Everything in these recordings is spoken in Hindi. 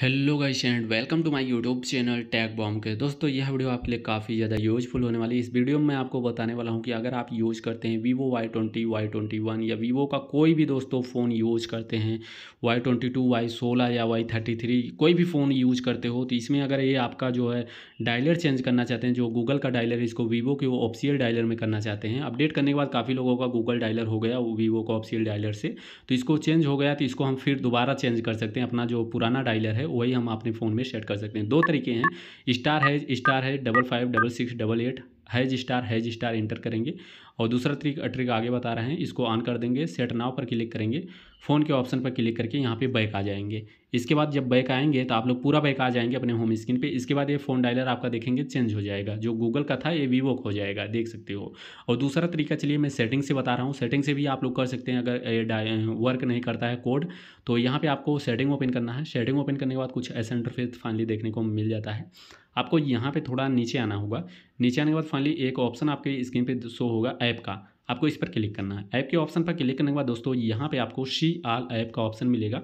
hello guys and welcome to my YouTube channel टैग बॉम के दोस्तों यह वीडियो आपके लिए काफ़ी ज़्यादा यूजफुल होने वाली है इस वीडियो में मैं आपको बताने वाला हूं कि अगर आप यूज़ करते हैं Vivo Y twenty Y twenty one या वीवो का कोई भी दोस्तों फ़ोन यूज़ करते हैं वाई ट्वेंटी टू वाई सोलह या वाई थर्टी थ्री कोई भी फ़ोन यूज़ करते हो तो इसमें अगर ये आपका जो है डायलर चेंज करना चाहते हैं जो गूगल का डायलर इसको वीवो के वो ऑप्शियल डायलर में करना चाहते हैं अपडेट करने के बाद काफ़ी लोगों का गूगल डायलर हो गया वीवो का ऑप्शियल डायलर से तो इसको चेंज हो गया तो इसको हम फिर दोबारा चेंज कर सकते हैं अपना जो पुराना डायलर है है वही हम अपने फ़ोन में सेट कर सकते हैं दो तरीके हैं स्टार है स्टार है double five double six double eight hash star hash star enter करेंगे और दूसरा ट्रिक ट्रिक आगे बता रहे हैं इसको ऑन कर देंगे सेट नाव पर क्लिक करेंगे फ़ोन के ऑप्शन पर क्लिक करके यहाँ पे बैक आ जाएंगे इसके बाद जब बैक आएंगे तो आप लोग पूरा बैक आ जाएंगे अपने होम स्क्रीन पे इसके बाद ये फ़ोन डायलर आपका देखेंगे चेंज हो जाएगा जो गूगल का था ये वीवो का हो जाएगा देख सकते हो और दूसरा तरीका चलिए मैं सेटिंग से बता रहा हूँ सेटिंग से भी आप लोग कर सकते हैं अगर वर्क नहीं करता है कोड तो यहाँ पर आपको सेटिंग ओपन करना है सेटिंग ओपन करने के बाद कुछ ऐसा इंटरफेस फाइनली देखने को मिल जाता है आपको यहाँ पे थोड़ा नीचे आना होगा नीचे आने के बाद फाइनली एक ऑप्शन आपके स्क्रीन पे शो होगा ऐप का आपको इस पर क्लिक करना है ऐप के ऑप्शन पर क्लिक करने के बाद दोस्तों यहाँ पे आपको शी आल ऐप का ऑप्शन मिलेगा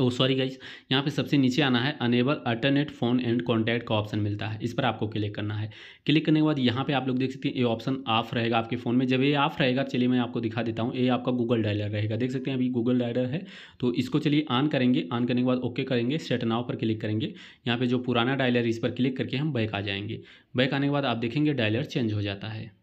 ओ सॉरी गाइज यहाँ पे सबसे नीचे आना है enable alternate phone and contact का ऑप्शन मिलता है इस पर आपको क्लिक करना है क्लिक करने के बाद यहाँ पे आप लोग देख सकते हैं ये ऑप्शन ऑफ रहेगा आपके फ़ोन में जब ये ऑफ रहेगा चलिए मैं आपको दिखा देता हूँ ये आपका गूगल डायलर रहेगा देख सकते हैं अभी गूगल डायलर है तो इसको चलिए ऑन करेंगे ऑन करने के बाद ओके करेंगे सेट नाव पर क्लिक करेंगे यहाँ पर जो पुराना डायलर इस पर क्लिक करके हम बैक आ जाएंगे बैक आने के बाद आप देखेंगे डायलर चेंज हो जाता है